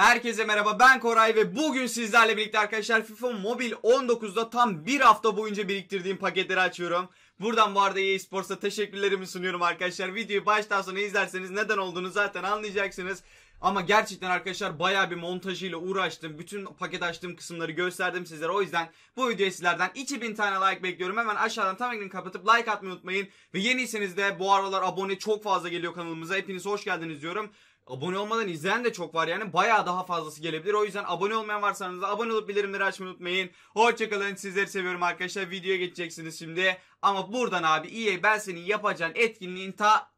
Herkese merhaba ben Koray ve bugün sizlerle birlikte arkadaşlar FIFA Mobile 19'da tam bir hafta boyunca biriktirdiğim paketleri açıyorum. Buradan bu arada Sports'a teşekkürlerimi sunuyorum arkadaşlar. Videoyu baştan sona izlerseniz neden olduğunu zaten anlayacaksınız. Ama gerçekten arkadaşlar baya bir montajıyla uğraştım. Bütün paket açtığım kısımları gösterdim sizlere. O yüzden bu videoya sizlerden 2000 tane like bekliyorum. Hemen aşağıdan tam ekranı kapatıp like atmayı unutmayın. Ve yeniyseniz de bu aralar abone çok fazla geliyor kanalımıza. Hepiniz hoş geldiniz diyorum. Abone olmadan izleyen de çok var yani. Bayağı daha fazlası gelebilir. O yüzden abone olmayan varsanız da abone olup bildirimleri açmayı unutmayın. Hoşçakalın. Sizleri seviyorum arkadaşlar. Videoya geçeceksiniz şimdi. Ama buradan abi iyi ben senin yapacağın etkinliğin ta...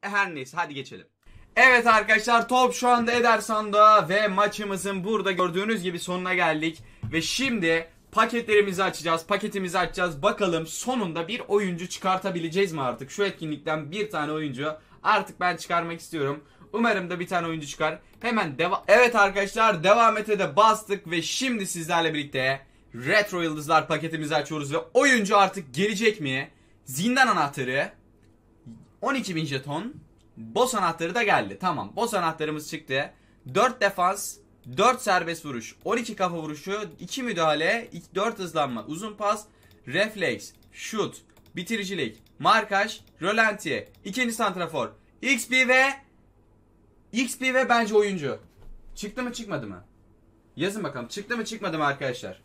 Her neyse hadi geçelim. Evet arkadaşlar top şu anda Ederson'da ve maçımızın burada gördüğünüz gibi sonuna geldik. Ve şimdi paketlerimizi açacağız, paketimizi açacağız. Bakalım sonunda bir oyuncu çıkartabileceğiz mi artık? Şu etkinlikten bir tane oyuncu artık ben çıkarmak istiyorum. Umarım da bir tane oyuncu çıkar. Hemen devam. Evet arkadaşlar devam ete de bastık ve şimdi sizlerle birlikte Retro Yıldızlar paketimizi açıyoruz ve oyuncu artık gelecek mi? Zindan anahtarı 12.000 jeton Boss anahtarı da geldi. Tamam. Boss anahtarımız çıktı. 4 defans, 4 serbest vuruş, 12 kafa vuruşu, 2 müdahale, 4 hızlanma, uzun pas, refleks, şut, bitiricilik, markaj, rölanti, ikinci santrafor, XP ve XP ve bence oyuncu. Çıktı mı çıkmadı mı? Yazın bakalım. Çıktı mı çıkmadı mı arkadaşlar?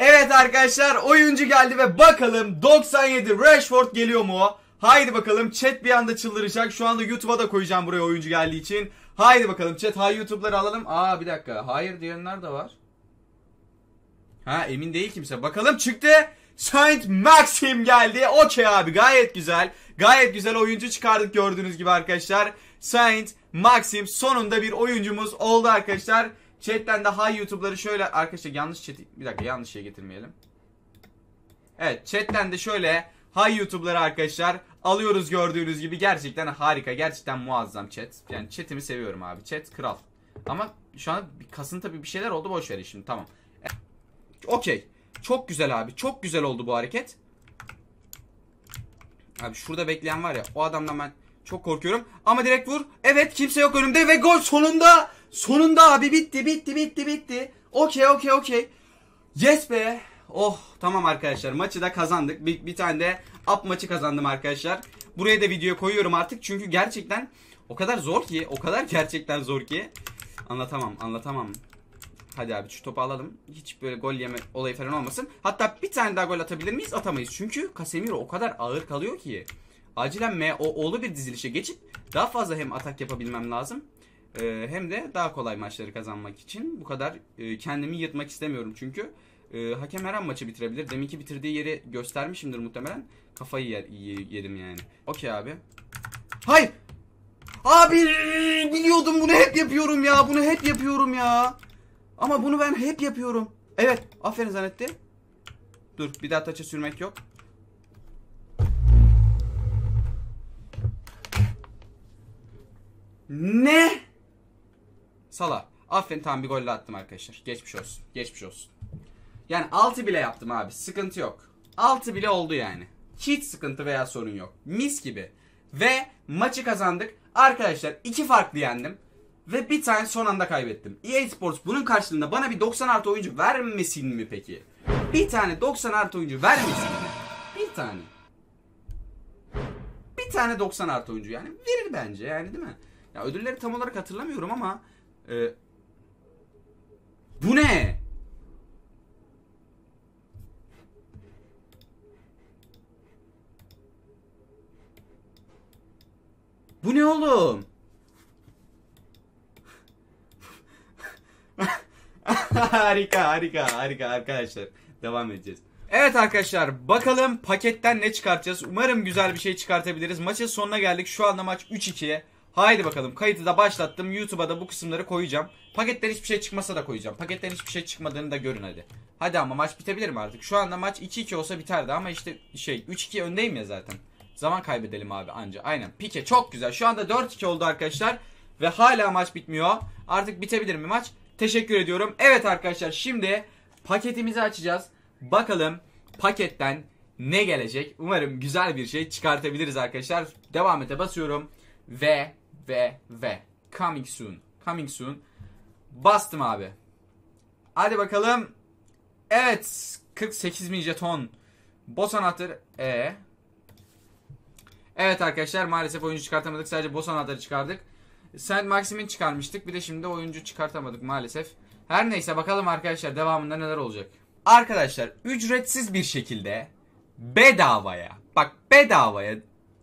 Evet arkadaşlar oyuncu geldi ve bakalım 97 Rashford geliyor mu? Haydi bakalım chat bir anda çıldıracak. Şu anda YouTube'a da koyacağım buraya oyuncu geldiği için. Haydi bakalım chat hay YouTube'ları alalım. Aa bir dakika hayır diyenler de var. Ha emin değil kimse. Bakalım çıktı. Saint Maxim geldi. Okey abi gayet güzel. Gayet güzel oyuncu çıkardık gördüğünüz gibi arkadaşlar. Saint Maxim sonunda bir oyuncumuz oldu arkadaşlar. Chatten daha YouTube'ları şöyle arkadaşlar yanlış chat bir dakika yanlış şey getirmeyelim. Evet chatten de şöyle hay YouTube'ları arkadaşlar alıyoruz gördüğünüz gibi gerçekten harika gerçekten muazzam chat. Yani chat'imi seviyorum abi chat kral. Ama şu an bir kasıntı bir şeyler oldu boş ver şimdi tamam. Okey. Çok güzel abi. Çok güzel oldu bu hareket. Abi şurada bekleyen var ya. O adamdan ben çok korkuyorum. Ama direkt vur. Evet kimse yok önümde ve gol sonunda. Sonunda abi bitti bitti bitti bitti. Okey okey okey. Yes be. Oh tamam arkadaşlar maçı da kazandık. Bir, bir tane de up maçı kazandım arkadaşlar. Buraya da video koyuyorum artık. Çünkü gerçekten o kadar zor ki. O kadar gerçekten zor ki. Anlatamam anlatamam. Hadi abi şu topu alalım. Hiç böyle gol yeme olayı falan olmasın. Hatta bir tane daha gol atabilir miyiz? Atamayız. Çünkü Casemiro o kadar ağır kalıyor ki. Acilen o MOO'lu bir dizilişe geçip daha fazla hem atak yapabilmem lazım. E, hem de daha kolay maçları kazanmak için. Bu kadar e, kendimi yırtmak istemiyorum çünkü. E, hakem her an maçı bitirebilir. Deminki bitirdiği yeri göstermişimdir muhtemelen. Kafayı yer, yerim yani. Okey abi. Hayır! Abi biliyordum bunu hep yapıyorum ya. Bunu hep yapıyorum ya. Ama bunu ben hep yapıyorum. Evet. Aferin Zanetti. Dur bir daha taça sürmek yok. Ne? Sala. Aferin tam bir golle attım arkadaşlar. Geçmiş olsun. Geçmiş olsun. Yani 6 bile yaptım abi. Sıkıntı yok. 6 bile oldu yani. Hiç sıkıntı veya sorun yok. Mis gibi. Ve maçı kazandık. Arkadaşlar iki farklı yendim. Ve bir tane son anda kaybettim. EA Sports bunun karşılığında bana bir 90 artı oyuncu vermesin mi peki? Bir tane 90 artı oyuncu vermesin mi? Bir tane. Bir tane 90 artı oyuncu yani. Verir bence yani değil mi? Ya ödülleri tam olarak hatırlamıyorum ama... E, bu ne? Bu ne oğlum? harika harika harika arkadaşlar. Devam edeceğiz. Evet arkadaşlar bakalım paketten ne çıkartacağız. Umarım güzel bir şey çıkartabiliriz. Maçın sonuna geldik. Şu anda maç 3 2 Haydi bakalım Kaydı da başlattım. YouTube'a da bu kısımları koyacağım. Paketten hiçbir şey çıkmasa da koyacağım. Paketten hiçbir şey çıkmadığını da görün hadi. Hadi ama maç bitebilir mi artık? Şu anda maç 2-2 olsa biterdi ama işte şey 3-2 öndeyim ya zaten. Zaman kaybedelim abi anca. Aynen pike çok güzel. Şu anda 4-2 oldu arkadaşlar. Ve hala maç bitmiyor. Artık bitebilir mi maç? Teşekkür ediyorum. Evet arkadaşlar şimdi paketimizi açacağız. Bakalım paketten ne gelecek? Umarım güzel bir şey çıkartabiliriz arkadaşlar. Devam ete basıyorum. Ve ve ve coming soon. Coming soon. Bastım abi. Hadi bakalım. Evet. 48 bin jeton. Boss anahtarı. Ee? Evet arkadaşlar maalesef oyuncu çıkartamadık. Sadece boss anahtarı çıkardık. Sen Maxim'in çıkarmıştık. Bir de şimdi oyuncu çıkartamadık maalesef. Her neyse bakalım arkadaşlar devamında neler olacak. Arkadaşlar ücretsiz bir şekilde bedavaya bak bedavaya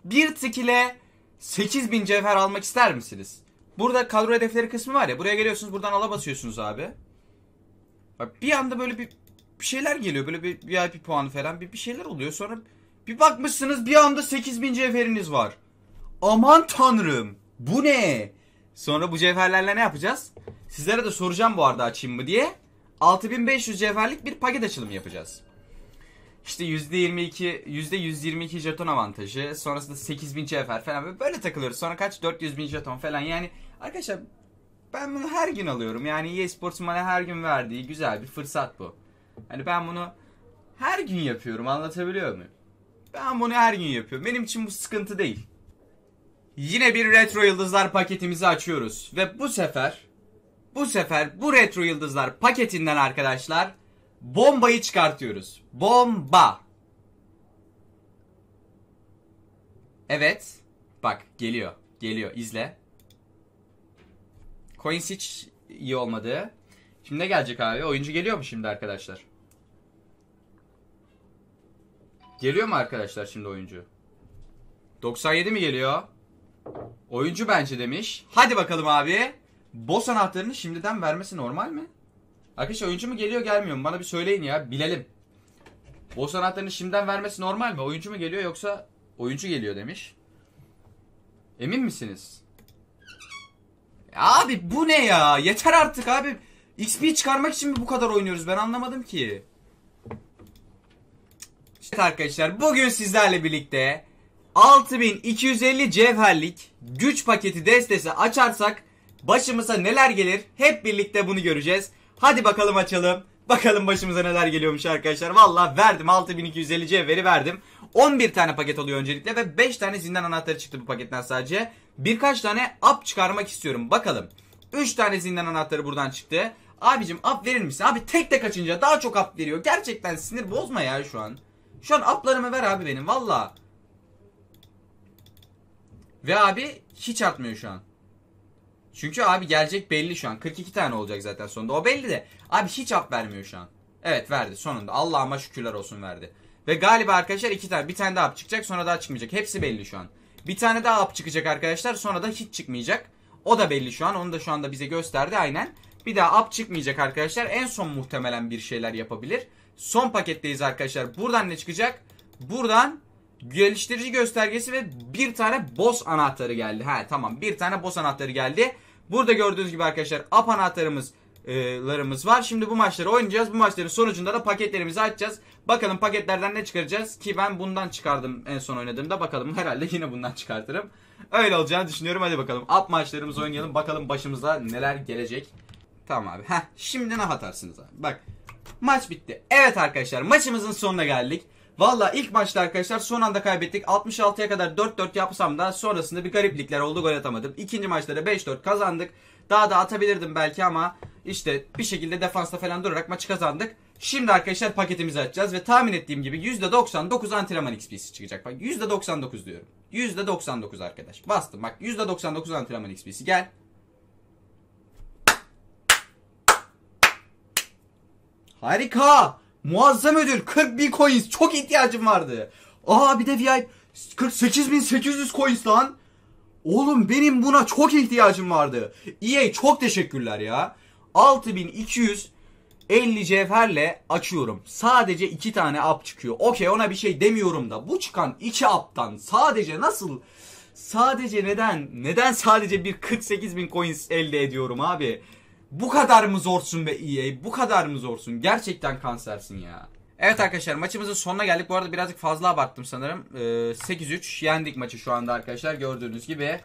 bir tık ile 8000 cevher almak ister misiniz? Burada kadro hedefleri kısmı var ya buraya geliyorsunuz buradan ala basıyorsunuz abi. Bak bir anda böyle bir, bir şeyler geliyor böyle bir VIP puanı falan bir, bir şeyler oluyor sonra bir bakmışsınız bir anda 8000 cevheriniz var. Aman tanrım bu ne? Sonra bu cevherlerle ne yapacağız? Sizlere de soracağım bu arada açayım mı diye. 6500 cevherlik bir paket açılımı yapacağız. İşte %22, %122 jeton avantajı. Sonrasında 8000 cevher falan böyle takılıyoruz. Sonra kaç? 400 bin jeton falan. Yani arkadaşlar ben bunu her gün alıyorum. Yani eSports'un bana her gün verdiği güzel bir fırsat bu. Hani ben bunu her gün yapıyorum anlatabiliyor muyum? Ben bunu her gün yapıyorum. Benim için bu sıkıntı değil. Yine bir retro yıldızlar paketimizi açıyoruz ve bu sefer bu sefer bu retro yıldızlar paketinden arkadaşlar bombayı çıkartıyoruz. Bomba. Evet. Bak geliyor. Geliyor. İzle. Coins hiç iyi olmadı. Şimdi ne gelecek abi? Oyuncu geliyor mu şimdi arkadaşlar? Geliyor mu arkadaşlar şimdi oyuncu? 97 mi geliyor? Oyuncu bence demiş. Hadi bakalım abi. Boss anahtarını şimdiden vermesi normal mi? Arkadaşlar oyuncu mu geliyor gelmiyor mu? Bana bir söyleyin ya bilelim. Boss anahtarını şimdiden vermesi normal mi? Oyuncu mu geliyor yoksa oyuncu geliyor demiş. Emin misiniz? Abi bu ne ya? Yeter artık abi. XP çıkarmak için mi bu kadar oynuyoruz? Ben anlamadım ki. İşte arkadaşlar bugün sizlerle birlikte 6250 cevherlik güç paketi destesi açarsak başımıza neler gelir hep birlikte bunu göreceğiz. Hadi bakalım açalım. Bakalım başımıza neler geliyormuş arkadaşlar. Valla verdim 6250 cevheri verdim. 11 tane paket oluyor öncelikle ve 5 tane zindan anahtarı çıktı bu paketten sadece. Birkaç tane up çıkarmak istiyorum bakalım. 3 tane zindan anahtarı buradan çıktı. Abicim up verir misin? Abi tek tek açınca daha çok up veriyor. Gerçekten sinir bozma ya şu an. Şu an uplarımı ver abi benim valla. Ve abi hiç atmıyor şu an. Çünkü abi gelecek belli şu an. 42 tane olacak zaten sonunda. O belli de. Abi hiç at vermiyor şu an. Evet verdi sonunda. Allah'ıma şükürler olsun verdi. Ve galiba arkadaşlar iki tane. Bir tane daha up çıkacak sonra daha çıkmayacak. Hepsi belli şu an. Bir tane daha up çıkacak arkadaşlar. Sonra da hiç çıkmayacak. O da belli şu an. Onu da şu anda bize gösterdi aynen. Bir daha up çıkmayacak arkadaşlar. En son muhtemelen bir şeyler yapabilir. Son paketteyiz arkadaşlar. Buradan ne çıkacak? Buradan geliştirici göstergesi ve bir tane boss anahtarı geldi. Ha tamam bir tane boss anahtarı geldi. Burada gördüğünüz gibi arkadaşlar up anahtarımız e, larımız var. Şimdi bu maçları oynayacağız. Bu maçların sonucunda da paketlerimizi açacağız. Bakalım paketlerden ne çıkaracağız ki ben bundan çıkardım en son oynadığımda. Bakalım herhalde yine bundan çıkartırım. Öyle olacağını düşünüyorum. Hadi bakalım up maçlarımızı oynayalım. Bakalım başımıza neler gelecek. Tamam abi. Heh, şimdi ne atarsınız abi? Bak maç bitti. Evet arkadaşlar maçımızın sonuna geldik. Valla ilk maçta arkadaşlar son anda kaybettik. 66'ya kadar 4-4 yapsam da sonrasında bir gariplikler oldu gol atamadım. İkinci maçta da 5-4 kazandık. Daha da atabilirdim belki ama işte bir şekilde defansta falan durarak maçı kazandık. Şimdi arkadaşlar paketimizi açacağız ve tahmin ettiğim gibi %99 antrenman XP'si çıkacak. Bak %99 diyorum. %99 arkadaş. Bastım bak %99 antrenman XP'si gel. Harika. Muazzam ödül 40 bin coins çok ihtiyacım vardı. Aa bir de VIP 48800 coins lan. Oğlum benim buna çok ihtiyacım vardı. EA çok teşekkürler ya. 6.250 50 cevherle açıyorum. Sadece 2 tane up çıkıyor. Okey ona bir şey demiyorum da bu çıkan 2 up'tan sadece nasıl sadece neden neden sadece bir 48 bin coins elde ediyorum abi? Bu kadar mı zorsun be EA? Bu kadar mı zorsun? Gerçekten kansersin ya. Evet arkadaşlar maçımızın sonuna geldik. Bu arada birazcık fazla abarttım sanırım. Ee, 8-3 yendik maçı şu anda arkadaşlar gördüğünüz gibi.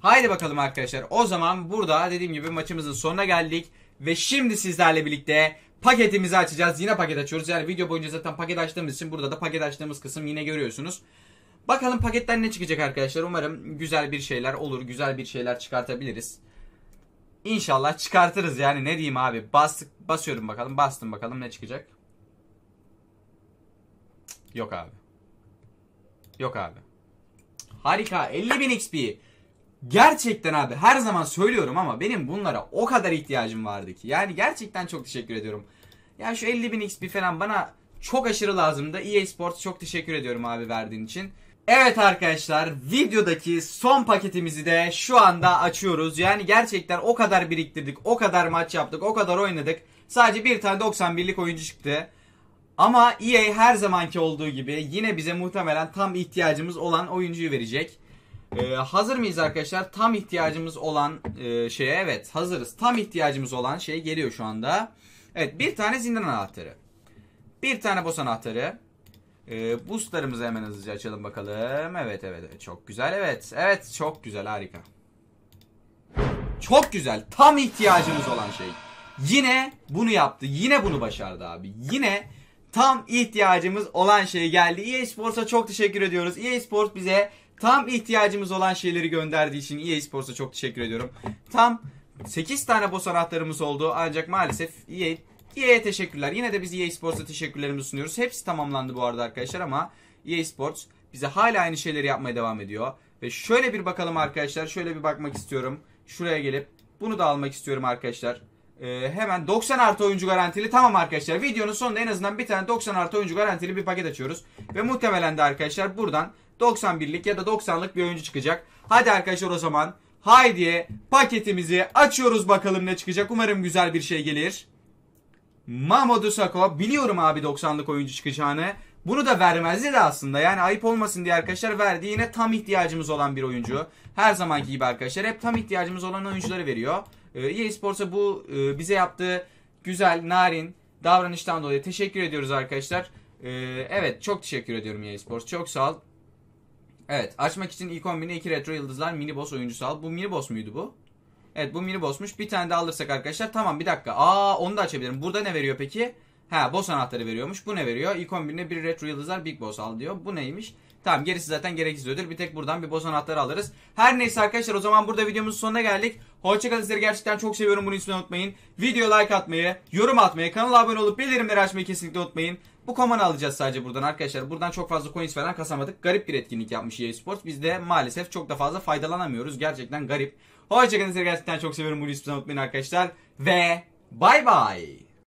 Haydi bakalım arkadaşlar. O zaman burada dediğim gibi maçımızın sonuna geldik. Ve şimdi sizlerle birlikte paketimizi açacağız. Yine paket açıyoruz. Yani video boyunca zaten paket açtığımız için burada da paket açtığımız kısım yine görüyorsunuz. Bakalım paketten ne çıkacak arkadaşlar. Umarım güzel bir şeyler olur. Güzel bir şeyler çıkartabiliriz. İnşallah çıkartırız yani ne diyeyim abi. Bastık, basıyorum bakalım. Bastım bakalım ne çıkacak. Yok abi. Yok abi. Harika 50.000 XP. Gerçekten abi her zaman söylüyorum ama benim bunlara o kadar ihtiyacım vardı ki. Yani gerçekten çok teşekkür ediyorum. Yani şu 50.000 XP falan bana çok aşırı lazımdı. EA Sports çok teşekkür ediyorum abi verdiğin için. Evet arkadaşlar videodaki son paketimizi de şu anda açıyoruz. Yani gerçekten o kadar biriktirdik, o kadar maç yaptık, o kadar oynadık. Sadece bir tane 91'lik oyuncu çıktı. Ama EA her zamanki olduğu gibi yine bize muhtemelen tam ihtiyacımız olan oyuncuyu verecek. Ee, hazır mıyız arkadaşlar? Tam ihtiyacımız olan e, şeye evet hazırız. Tam ihtiyacımız olan şey geliyor şu anda. Evet bir tane zindan anahtarı. Bir tane Bosan anahtarı. E, ee, boostlarımızı hemen hızlıca açalım bakalım. Evet evet çok güzel evet. Evet çok güzel harika. Çok güzel tam ihtiyacımız olan şey. Yine bunu yaptı. Yine bunu başardı abi. Yine tam ihtiyacımız olan şey geldi. EA Sports'a çok teşekkür ediyoruz. EA Sports bize tam ihtiyacımız olan şeyleri gönderdiği için EA Sports'a çok teşekkür ediyorum. Tam 8 tane boss anahtarımız oldu ancak maalesef EA EA'ye teşekkürler. Yine de biz EA Sports'a teşekkürlerimizi sunuyoruz. Hepsi tamamlandı bu arada arkadaşlar ama EA Sports bize hala aynı şeyleri yapmaya devam ediyor. Ve şöyle bir bakalım arkadaşlar. Şöyle bir bakmak istiyorum. Şuraya gelip bunu da almak istiyorum arkadaşlar. Ee, hemen 90 artı oyuncu garantili. Tamam arkadaşlar videonun sonunda en azından bir tane 90 artı oyuncu garantili bir paket açıyoruz. Ve muhtemelen de arkadaşlar buradan 91'lik ya da 90'lık bir oyuncu çıkacak. Hadi arkadaşlar o zaman haydi paketimizi açıyoruz bakalım ne çıkacak. Umarım güzel bir şey gelir. Mahmut Sakho biliyorum abi 90'lık oyuncu çıkacağını. Bunu da vermezdi aslında. Yani ayıp olmasın diye arkadaşlar verdi. Yine tam ihtiyacımız olan bir oyuncu. Her zamanki gibi arkadaşlar. Hep tam ihtiyacımız olan oyuncuları veriyor. Ee, EA Sports'a bu e, bize yaptığı güzel, narin davranıştan dolayı teşekkür ediyoruz arkadaşlar. Ee, evet çok teşekkür ediyorum EA Sports. Çok sağ ol. Evet açmak için ilk 11'e 2 retro yıldızlar mini boss oyuncusu al. Bu mini boss muydu bu? Evet bu mini boss'muş. Bir tane de alırsak arkadaşlar tamam bir dakika. Aa onu da açabilirim. Burada ne veriyor peki? Ha boss anahtarı veriyormuş. Bu ne veriyor? İlk 11'ine bir retro yıldızlar big boss al diyor. Bu neymiş? Tamam gerisi zaten gereksiz ödül. Bir tek buradan bir boss anahtarı alırız. Her neyse arkadaşlar o zaman burada videomuzun sonuna geldik. Hoşçakalın sizleri gerçekten çok seviyorum bunu ismini unutmayın. Video like atmayı, yorum atmayı, kanala abone olup bildirimleri açmayı kesinlikle unutmayın. Bu komanı alacağız sadece buradan arkadaşlar. Buradan çok fazla coins falan kasamadık. Garip bir etkinlik yapmış EA Sports. Biz de maalesef çok da fazla faydalanamıyoruz. Gerçekten garip. Hoşçakalın. Sizi gerçekten çok seviyorum. Bunu hiçbir zaman unutmayın arkadaşlar. Ve bay bay.